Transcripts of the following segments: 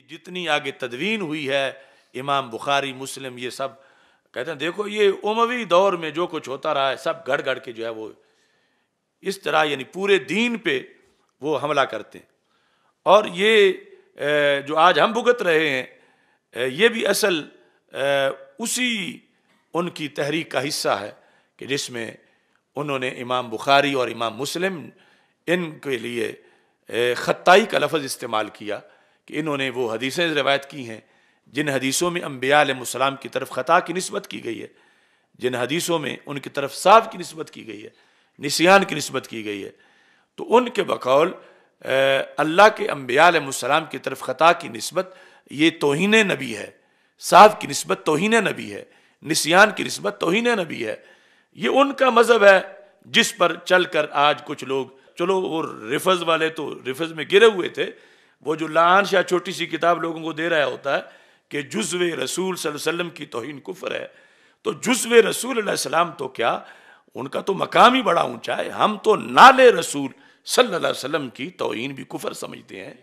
कि जितनी आगे तदवीन हुई है इमाम बुखारी मुस्लिम ये सब कहते हैं देखो ये उमवी दौर में जो कुछ होता रहा है सब गढ़ गढ़ के जो है वो इस तरह यानी पूरे दीन पे वो हमला करते हैं और ये जो आज हम भुगत रहे हैं ये भी असल उसी उनकी तहरीक का हिस्सा है कि जिसमें उन्होंने इमाम बुखारी और इमाम मुस्लिम इनके लिए ख़त्ताई का लफज इस्तेमाल किया कि इन्होंने वो हदीसें रवायत की हैं जिन हदीसों में अम्बिया आलम की तरफ ख़ता की नस्बत की गई है जिन हदीसों में उनकी तरफ साफ की नस्बत की गई है नसियान की नस्बत की गई है तो उनके बकौल अल्लाह के अम्बियाल की तरफ ख़ता की नस्बत ये तोहन नबी है साफ की नस्बत तोहन नबी है नसियान की नस्बत तोहन नबी है ये उनका मज़हब है जिस पर चल कर आज कुछ लोग चलो वो रिफज वाले तो रिफज में गिरे हुए थे वो जो लान या छोटी सी किताब लोगों को दे रहा होता है कि जुज्व रसूल सल्लम की तोहन कुफर है तो जुज्व रसूल सलाम तो क्या उनका तो मकाम ही बड़ा ऊंचा है हम तो नाले रसूल सल्लम की तोहन भी कुफर समझते हैं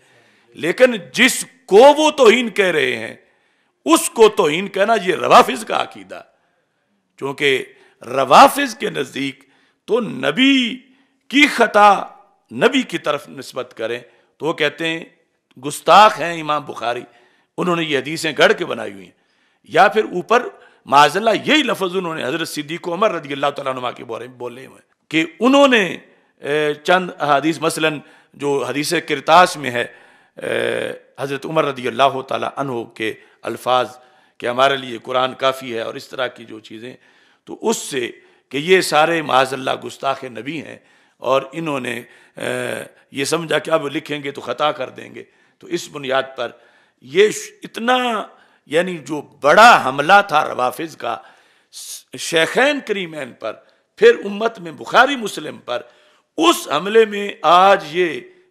लेकिन जिसको वो तोहन कह रहे हैं उसको तोहन कहना ये रवाफिज का अकीदा क्योंकि रवाफिज के नज़दीक तो नबी की खता नबी की तरफ नस्बत करें तो वो कहते हैं गुस्ताख हैं इमाम बुखारी उन्होंने ये हदीसें गढ़ के बनाई हुई हैं या फिर ऊपर माजल्ला यही लफज उन्होंने हजरत सिद्दीक उमर रजी अल्लाह तुमा के बारे में बोले हुए कि उन्होंने चंद हदीस मसलन जो हदीस किरतास में है हज़रत उमर रदी अल्लाह तहो के अल्फाज कि हमारे लिए कुरान काफ़ी है और इस तरह की जो चीज़ें तो उससे कि ये सारे माजल्ला गुस्ताख नबी हैं और इन्होंने ये समझा कि अब लिखेंगे तो ख़ता कर देंगे तो इस बुनियाद पर ये इतना यानी जो बड़ा हमला था रवाफिज का शेखैन करीमैन पर फिर उम्मत में बुखारी मुस्लिम पर उस हमले में आज ये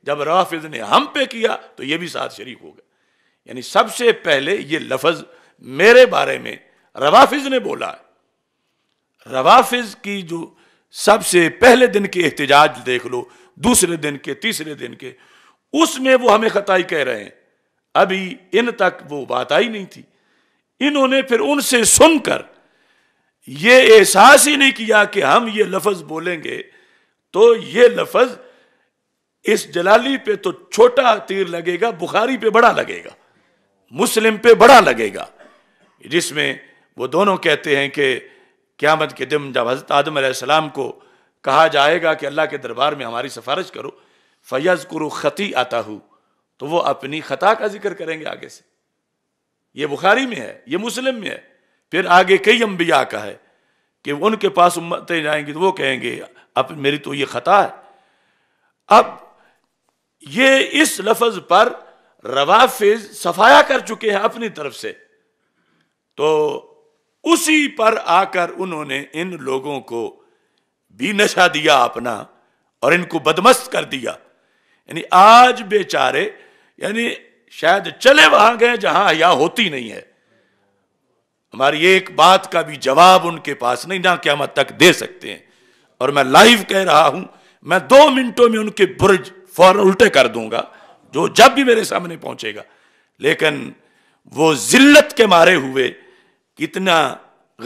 जब रवाफिज ने हम पे किया तो ये भी साथ शरीक हो गए यानी सबसे पहले ये लफज मेरे बारे में रवाफिज ने बोला है रवाफिज की जो सबसे पहले दिन के एहतजाज देख लो दूसरे दिन के तीसरे दिन के उसमें वो हमें खताई कह रहे हैं अभी इन तक वो बात आई नहीं थी इन्होंने फिर उनसे सुनकर ये एहसास ही नहीं किया कि हम ये लफज बोलेंगे तो ये लफज इस जलाली पे तो छोटा तीर लगेगा बुखारी पे बड़ा लगेगा मुस्लिम पे बड़ा लगेगा जिसमें वो दोनों कहते हैं कि क्यामत के दिन जब हजरत आदम को कहा जाएगा कि अल्लाह के दरबार में हमारी सिफारिश करो फैज़ कुरु ख़ती आता हूं तो वो अपनी ख़ता का जिक्र करेंगे आगे से ये बुखारी में है ये मुस्लिम में है फिर आगे कई अम्बिया का है कि उनके पास उम्मतें जाएंगी तो वो कहेंगे अब मेरी तो ये ख़ता है अब ये इस लफज पर रवाफिज सफाया कर चुके हैं अपनी तरफ से तो उसी पर आकर उन्होंने इन लोगों को भी नशा दिया अपना और इनको बदमस्त कर दिया यानी आज बेचारे यानी शायद चले वहां गए जहां हया होती नहीं है हमारी एक बात का भी जवाब उनके पास नहीं ना क्या तक दे सकते हैं और मैं लाइव कह रहा हूं मैं दो मिनटों में उनके बुर्ज फौरन उल्टे कर दूंगा जो जब भी मेरे सामने पहुंचेगा लेकिन वो जिल्लत के मारे हुए कितना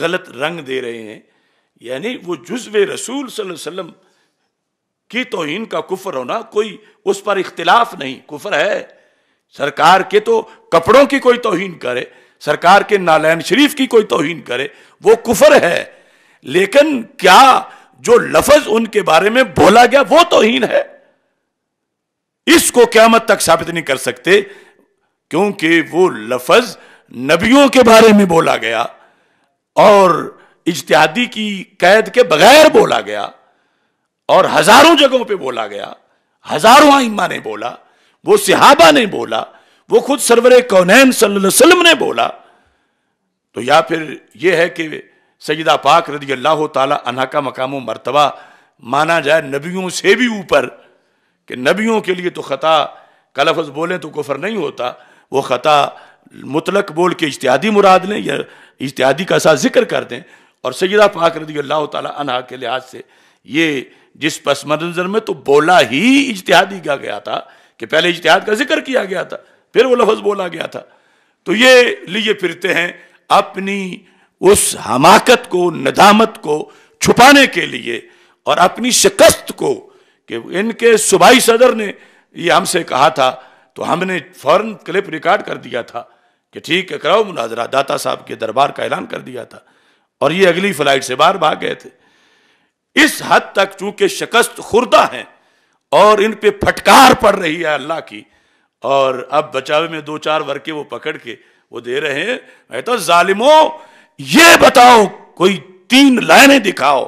गलत रंग दे रहे हैं यानी वो जुजवे रसूल सल्लल्लाहु अलैहि वसल्लम की तोहन का कुफर होना कोई उस पर इख्तिलाफ नहीं कुफर है सरकार के तो कपड़ों की कोई तोहन करे सरकार के नालैन शरीफ की कोई तोहन करे वो कुफर है लेकिन क्या जो लफज उनके बारे में बोला गया वो तोहीन है इसको क्यामत तक साबित नहीं कर सकते क्योंकि वो लफज नबियों के बारे में बोला गया और इज्तियादी की कैद के बगैर बोला गया और हजारों जगहों पे बोला गया हजारों आइम्मा ने बोला वो सिहाबा ने बोला वो खुद सरवर कौनैन सल्लम ने बोला तो या फिर ये है कि सईदा पाक रदी अल्लाह तला का मकाम मरतबा माना जाए नबियों से भी ऊपर कि नबियों के लिए तो ख़ता का लफज बोले तो कुफर नहीं होता वो ख़ता मुतलक बोल के इश्तिहादी मुराद लें या इश्तिहादी का सा जिक्र कर दें और सईदा पाक रदी अल्लाह तला के लिहाज से ये जिस पस मंजर में तो बोला ही इजतहादी का गया था कि पहले इजतिहाद का जिक्र किया गया था फिर वो लफज बोला गया था तो ये लिए फिरते हैं अपनी उस हमाकत को नदामत को छुपाने के लिए और अपनी शिकस्त को कि इनके सुबाई सदर ने ये हमसे कहा था तो हमने फौरन क्लिप रिकॉर्ड कर दिया था कि ठीक है कराओ मुनाजरा दाता साहब के दरबार का ऐलान कर दिया था और ये अगली फ्लाइट से बाहर भाग गए थे इस हद तक चूंकि शिकस्त खुर्दा है और इन पे फटकार पड़ रही है अल्लाह की और अब बचावे में दो चार वर्के वो पकड़ के वो दे रहे हैं मैं तो जालिमो ये बताओ कोई तीन लाइनें दिखाओ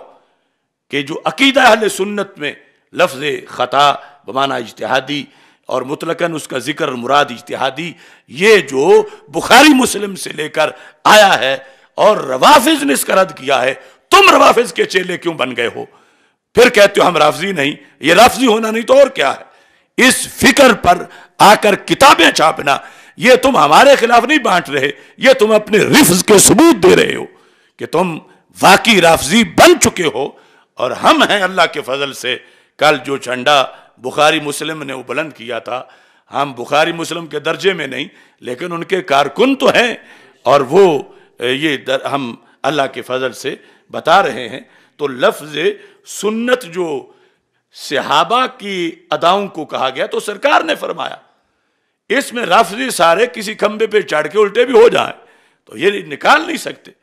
कि जो अकीदा अहल सुन्नत में लफ्ज ख़ता बमाना इजतहादी और मुतलकन उसका जिक्र मुराद इजतहादी ये जो बुखारी मुस्लिम से लेकर आया है और रवाफिज ने इसका रद्द किया है तुम रवाफिज के चेले क्यों बन गए हो फिर कहते हो हम राफजी नहीं ये राफजी होना नहीं तो और क्या है इस फिक्र पर आकर किताबें छापना ये तुम हमारे खिलाफ नहीं बांट रहे ये तुम अपने रिफ्ज के सबूत दे रहे हो कि तुम वाकई राफजी बन चुके हो और हम हैं अल्लाह के फजल से कल जो झंडा बुखारी मुस्लिम ने वो बुलंद किया था हम बुखारी मुस्लिम के दर्जे में नहीं लेकिन उनके कारकुन तो हैं और वो ये दर, हम अल्लाह के फजल से बता रहे हैं तो लफ्ज सुन्नत जो सिहाबा की अदाओं को कहा गया तो सरकार ने फरमाया इसमें रफ्जी सारे किसी खंबे पे चढ़ के उल्टे भी हो जाए तो ये निकाल नहीं सकते